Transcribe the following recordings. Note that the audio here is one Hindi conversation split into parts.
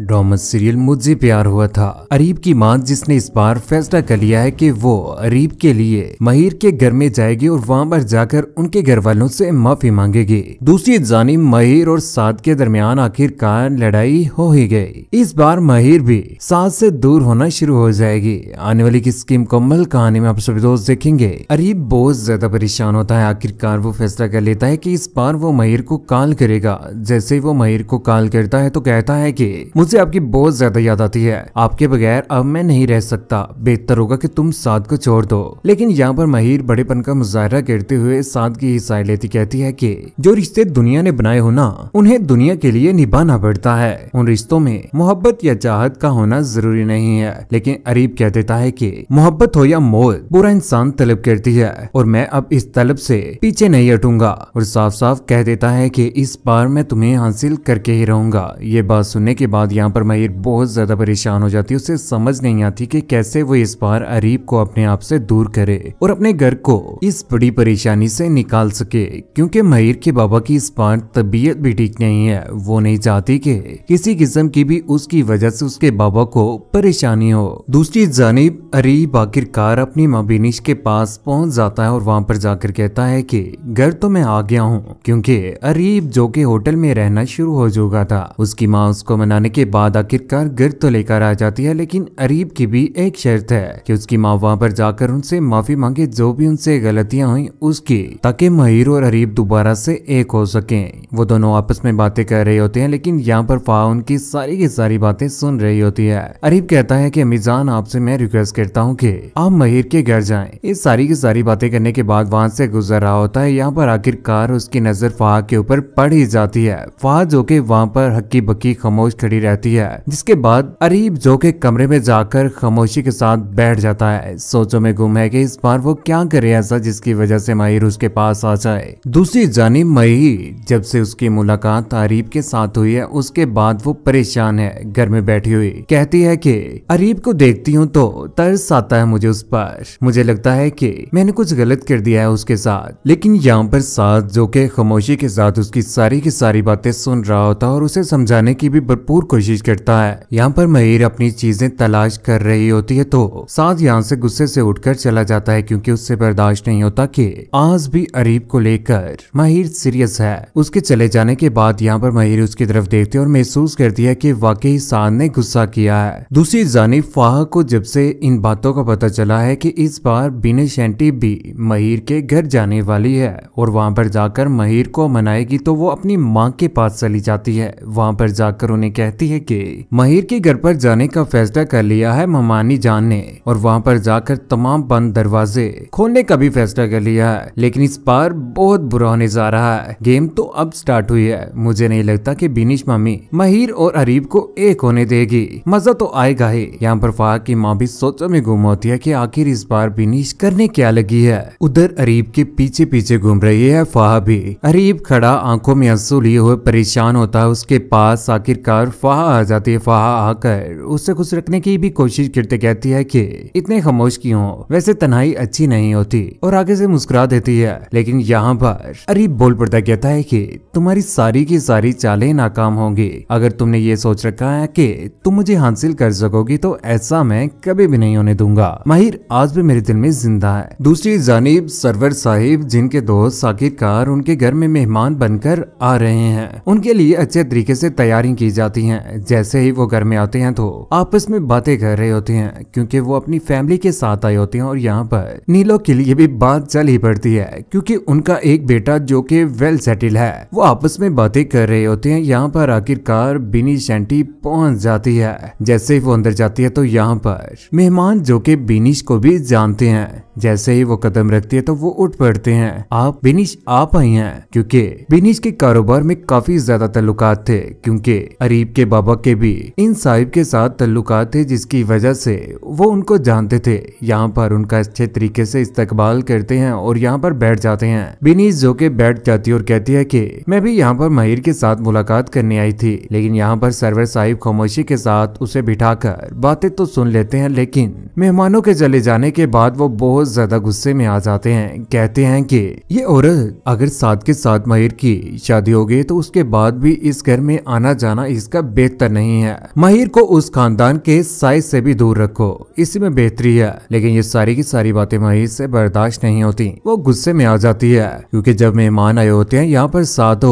डॉमस सीरियल मुझे प्यार हुआ था अरीब की मां जिसने इस बार फैसला कर लिया है कि वो अरीब के लिए महिर के घर में जाएगी और वहां पर जाकर उनके घर वालों से माफी मांगेगी दूसरी जानी महिर और साद के दरमियान आखिरकार लड़ाई हो ही गई इस बार महिर भी साद से दूर होना शुरू हो जाएगी आने वाली की स्कीम मुकम्मल कहानी में आप सभी दोस्त देखेंगे अरीब बहुत ज्यादा परेशान होता है आखिरकार वो फैसला कर लेता है की इस बार वो महिर को कॉल करेगा जैसे वो महिर को कॉल करता है तो कहता है की मुझे आपकी बहुत ज्यादा याद आती है आपके बगैर अब मैं नहीं रह सकता बेहतर होगा कि तुम साध को छोड़ दो लेकिन यहाँ पर महिर बड़ेपन का मुजाहरा करते हुए साध की हिस्सा लेती कहती है कि जो रिश्ते दुनिया ने बनाए हो ना उन्हें दुनिया के लिए निभाना पड़ता है उन रिश्तों में मोहब्बत या चाहत का होना जरूरी नहीं है लेकिन अरीब कह देता है की मोहब्बत हो या मौत पूरा इंसान तलब करती है और मैं अब इस तलब से पीछे नहीं हटूंगा और साफ साफ कह देता है कि इस बार मैं तुम्हें हासिल करके ही रहूंगा ये बात सुनने के बाद यहाँ पर मयूर बहुत ज़्यादा परेशान हो जाती है उसे समझ नहीं आती कि कैसे वो इस बार अरीब को अपने आप से दूर करे और अपने घर को इस बड़ी परेशानी से निकाल सके क्योंकि मयूर के बाबा की इस बार तबीयत भी ठीक नहीं है वो नहीं चाहती कि किसी किस्म की भी उसकी वजह से उसके बाबा को परेशानी हो दूसरी जानब अरीब आखिरकार अपनी माँ बिनिश के पास पहुँच जाता है और वहाँ पर जाकर कहता है की घर तो मैं आ गया हूँ क्यूँकी अरीब जो की होटल में रहना शुरू हो चुका था उसकी माँ उसको मनाने के के बाद आखिरकार गिर तो लेकर आ जाती है लेकिन अरीब की भी एक शर्त है कि उसकी माँ वहाँ पर जाकर उनसे माफी मांगे जो भी उनसे गलतियाँ हुई उसकी ताकि महिर और अरीब दोबारा से एक हो सके वो दोनों आपस में बातें कर रहे होते हैं लेकिन यहाँ पर फाह उनकी सारी की सारी बातें सुन रही होती है अरीब कहता है की अमीजान आपसे मैं रिक्वेस्ट करता हूँ की आप महिर के घर जाए इस सारी की सारी बातें करने के बाद वहाँ से गुजर रहा होता है यहाँ पर आखिरकार उसकी नजर फाह के ऊपर पड़ ही जाती है फाह जो की वहाँ पर हक्की बक्की खामोश खड़ी कहती है जिसके बाद अरीब जो के कमरे में जाकर खामोशी के साथ बैठ जाता है सोचो में गुम है कि इस बार वो क्या करे ऐसा जिसकी वजह से मयूर उसके पास आ जाए दूसरी जानी मही जब से उसकी मुलाकात अरीब के साथ हुई है उसके बाद वो परेशान है घर में बैठी हुई कहती है कि अरीब को देखती हूँ तो तरस आता है मुझे उस पर मुझे लगता है कि मैंने कुछ गलत कर दिया है उसके साथ लेकिन यहाँ पर साथ जो के खामोशी के साथ उसकी सारी की सारी बातें सुन रहा होता और उसे समझाने की भी भरपूर कोशिश कोशिश करता है यहाँ पर मयूर अपनी चीजें तलाश कर रही होती है तो साज यहाँ से गुस्से से उठकर चला जाता है क्योंकि उससे बर्दाश्त नहीं होता कि आज भी अरीब को लेकर मयूर सीरियस है उसके चले जाने के बाद यहाँ पर मयूर उसकी तरफ देखते और महसूस करती है की वाकई साज ने गुस्सा किया है दूसरी जानी फाह को जब से इन बातों का पता चला है की इस बार बीने शेंटी भी मयूर के घर जाने वाली है और वहाँ पर जाकर मयूर को मनाएगी तो वो अपनी माँ के पास चली जाती है वहाँ पर जाकर उन्हें कहती है है कि महिर के घर पर जाने का फैसला कर लिया है ममानी जान ने और वहाँ पर जाकर तमाम बंद दरवाजे खोलने का भी फैसला कर लिया है लेकिन इस बार बहुत बुरा होने जा रहा है गेम तो अब स्टार्ट हुई है मुझे नहीं लगता की बीनिश मामी महिर और अरीब को एक होने देगी मजा तो आएगा ही यहाँ पर फाह की माँ भी सोचो में गुम होती है की आखिर इस बार बीनिश करने क्या लगी है उधर अरीब के पीछे पीछे घूम रही है फाह भी अरीब खड़ा आंखों में आंसू लिए हुए परेशान होता है उसके पास आखिरकार फाह आ जाती है फहा आकर उससे खुश रखने की भी कोशिश करते कहती है कि इतने खामोश क्यों वैसे तनाई अच्छी नहीं होती और आगे से मुस्कुरा देती है लेकिन यहाँ पर अरीब बोल पड़ता कहता है कि तुम्हारी सारी की सारी चालें नाकाम होंगी अगर तुमने ये सोच रखा है कि तुम मुझे हासिल कर सकोगी तो ऐसा मैं कभी भी नहीं होने दूंगा माहिर आज भी मेरे दिल में जिंदा है दूसरी जानीब सरवर साहिब जिनके दोस्त आखिरकार उनके घर में मेहमान बनकर आ रहे हैं उनके लिए अच्छे तरीके से तैयारी की जाती है जैसे ही वो घर में आते हैं तो आपस में बातें कर रहे होते हैं क्योंकि वो अपनी फैमिली के साथ आए होते हैं और यहाँ पर नीलो के लिए भी बात चल ही पड़ती है क्योंकि उनका एक बेटा जो कि वेल सेटल है वो आपस में बातें कर रहे होते हैं यहाँ पर आखिरकार बिनी शेंटी पहुंच जाती है जैसे ही वो अंदर जाती है तो यहाँ पर मेहमान जो के बिनिश को भी जानते हैं जैसे ही वो कदम रखती है तो वो उठ पड़ते हैं आप बिनिश आप आई हैं क्योंकि बिनिश के कारोबार में काफी ज्यादा तल्लुकात थे क्योंकि अरीब के बाबा के भी इन साहिब के साथ तल्लुकात थे जिसकी वजह से वो उनको जानते थे यहाँ पर उनका अच्छे तरीके से इस्तकबाल करते हैं और यहाँ पर बैठ जाते हैं बिनीस जो के बैठ जाती और कहती है की मैं भी यहाँ पर माहिर के साथ मुलाकात करने आई थी लेकिन यहाँ पर सरवर साहिब खामोशी के साथ उसे बिठा बातें तो सुन लेते हैं लेकिन मेहमानों के चले जाने के बाद वो बहुत ज्यादा गुस्से में आ जाते हैं कहते हैं कि ये औरत अगर साथ के साथ माहिर की शादी हो गई तो उसके बाद भी इस घर में आना जाना इसका बेहतर नहीं है माहिर को उस खानदान के साइज से भी दूर रखो इसी में बेहतरी है लेकिन ये सारी की सारी बातें माहिर से बर्दाश्त नहीं होती वो गुस्से में आ जाती है क्योंकि जब मेहमान आए होते हैं यहाँ पर साधो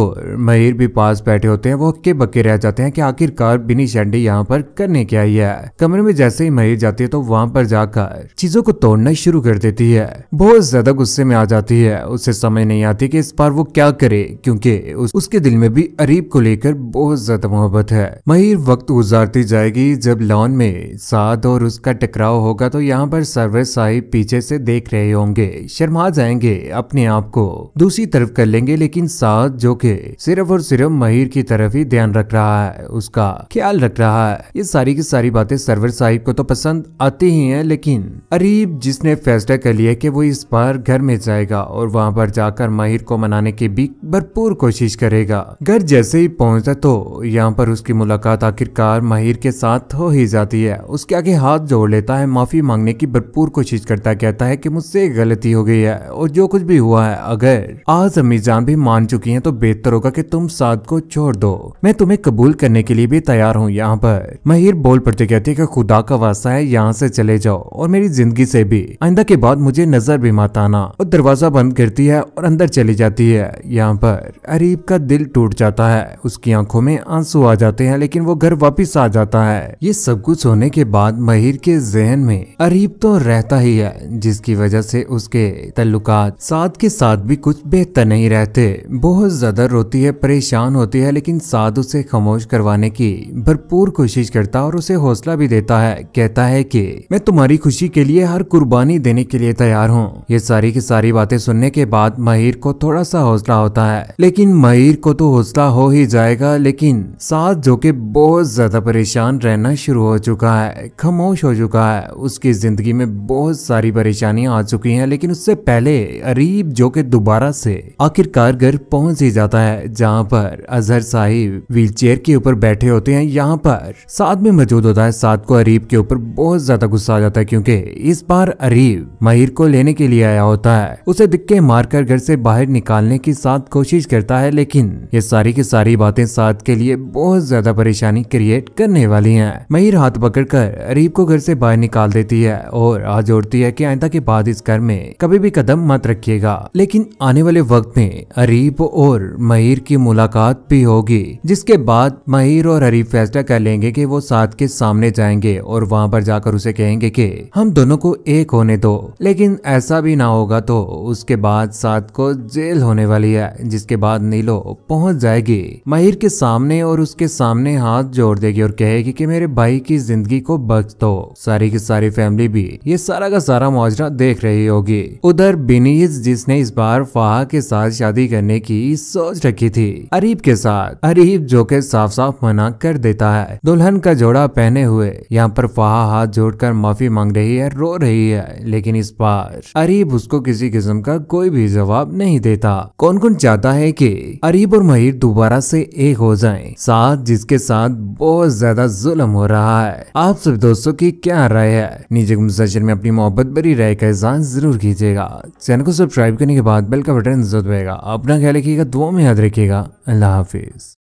माहिर भी पास बैठे होते हैं वो हक्के बक्के रह जाते हैं की आखिरकार बिनी शंडी यहाँ पर करने क्या आई है कमरे में जैसे ही माहिर जाती है तो वहाँ पर जाकर चीजों को तोड़ना शुरू कर देती है बहुत ज्यादा गुस्से में आ जाती है उसे समझ नहीं आती की इस बार वो क्या करे क्यूँकी उस, उसके दिल में भी अरीब को लेकर बहुत ज्यादा मोहब्बत है मयूर वक्त गुजारती जाएगी जब लॉन में साध और उसका टकराव होगा तो यहाँ पर सर्वे साहिब पीछे से देख रहे होंगे शर्मा जाएंगे अपने आप को दूसरी तरफ कर लेंगे लेकिन साध जो के सिर्फ और सिर्फ महिर की तरफ ही ध्यान रख रहा है उसका ख्याल रख रहा है ये सारी की सारी बातें सरवर साहिब को तो पसंद आती ही है लेकिन अरीब जिसने फैसला कर लिया की वो इस बार घर में जाएगा और वहाँ पर जाकर महिर को मनाने की भी भरपूर कोशिश करेगा घर जैसे ही पहुँचता तो यहाँ पर उसकी मुलाकात आखिरकार माहिर के साथ हो ही जाती है उसके आगे हाथ जोड़ लेता है माफ़ी मांगने की भरपूर कोशिश करता कहता है कि मुझसे गलती हो गई है और जो कुछ भी हुआ है अगर आज अम्मी जान भी मान चुकी हैं तो बेहतर होगा कि तुम साथ को छोड़ दो मैं तुम्हें कबूल करने के लिए भी तैयार हूँ यहाँ पर महिर बोल पड़ते कहती है कि खुदा का वास्ता है यहाँ से चले जाओ और मेरी जिंदगी से भी आइंदा के बाद मुझे नजर भी मत आना और दरवाजा बंद करती है और अंदर चली जाती है यहाँ पर अरीब का दिल टूट जाता है उसकी आंखों में आंसू आ जाते हैं लेकिन वो घर वापिस आ जाता है ये सब कुछ होने के बाद महिर के जहन में अरीब तो रहता ही है जिसकी वजह से उसके तल्लुकात साध के साथ भी कुछ बेहतर नहीं रहते बहुत ज्यादा रोती है परेशान होती है लेकिन साध उसे खामोश करवाने की भरपूर कोशिश करता और उसे हौसला भी देता है कहता है कि मैं तुम्हारी खुशी के लिए हर कुर्बानी देने के लिए तैयार हूँ ये सारी की सारी बातें सुनने के बाद महिर को थोड़ा सा हौसला होता है लेकिन महिर को तो हौसला हो ही जाएगा लेकिन साध जो के के बहुत ज़्यादा परेशान रहना शुरू हो चुका है खामोश हो चुका है उसकी ज़िंदगी में बहुत सारी परेशानियां आ चुकी हैं लेकिन उससे पहले अरीब जो कि दोबारा से आखिरकार घर पहुंच ही जाता है जहां पर अजहर साहिब चेयर के ऊपर बैठे होते हैं यहाँ पर साथ में मौजूद होता है साथ को अरीब के ऊपर बहुत ज्यादा गुस्सा आ जाता है क्योंकि इस बार अरीब महिर को लेने के लिए आया होता है उसे दिक्के मारकर घर से बाहर निकालने की साथ कोशिश करता है लेकिन ये सारी की सारी बातें साथ के लिए बहुत ज्यादा परेशानी क्रिएट करने वाली है मयूर हाथ पकड़कर अरीब को घर से बाहर निकाल देती है और आज जोड़ती है कि आयता के बाद इस घर में कभी भी कदम मत रखिएगा लेकिन आने वाले वक्त में अरीब और महिर की मुलाकात भी होगी जिसके बाद महिर और अरीब फैसला कर लेंगे कि वो साथ के सामने जाएंगे और वहाँ पर जाकर उसे कहेंगे कि हम दोनों को एक होने दो लेकिन ऐसा भी ना होगा तो उसके बाद साथ को जेल होने वाली है जिसके बाद नीलो पहुंच जाएगी महिर के सामने और उसके सामने अपने हाथ जोड़ देगी और कहेगी कि मेरे भाई की जिंदगी को बख्श दो सारी की सारी फैमिली भी ये सारा का सारा मुआजरा देख रही होगी उधर बिनीज जिसने इस बार फाह के साथ शादी करने की सोच रखी थी अरीब के साथ अरीब जो के साफ साफ मना कर देता है दुल्हन का जोड़ा पहने हुए यहाँ पर फाह हाथ जोड़कर माफी मांग रही है रो रही है लेकिन इस बार अरीब उसको किसी किस्म का कोई भी जवाब नहीं देता कौन कौन चाहता है कि अरीब और महिर दोबारा से एक हो जाएं साथ जिसके जिसके साथ बहुत ज्यादा जुलम हो रहा है आप सब दोस्तों की क्या राय है नीचे सेशन में अपनी मोहब्बत भरी राय का एहसान जरूर कीजिएगा चैनल को सब्सक्राइब करने के बाद बेल का बटन जरूर अपना ख्याल रखिएगा दो में याद रखिएगा अल्लाह हाफिज